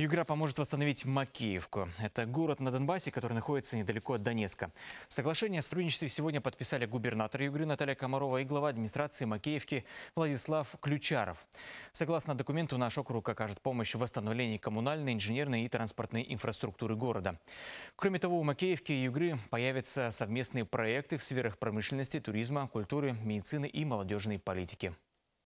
Югра поможет восстановить Макеевку. Это город на Донбассе, который находится недалеко от Донецка. Соглашение о сотрудничестве сегодня подписали губернатор Югры Наталья Комарова и глава администрации Макеевки Владислав Ключаров. Согласно документу, наш округ окажет помощь в восстановлении коммунальной, инженерной и транспортной инфраструктуры города. Кроме того, у Макеевки и Югры появятся совместные проекты в сферах промышленности, туризма, культуры, медицины и молодежной политики.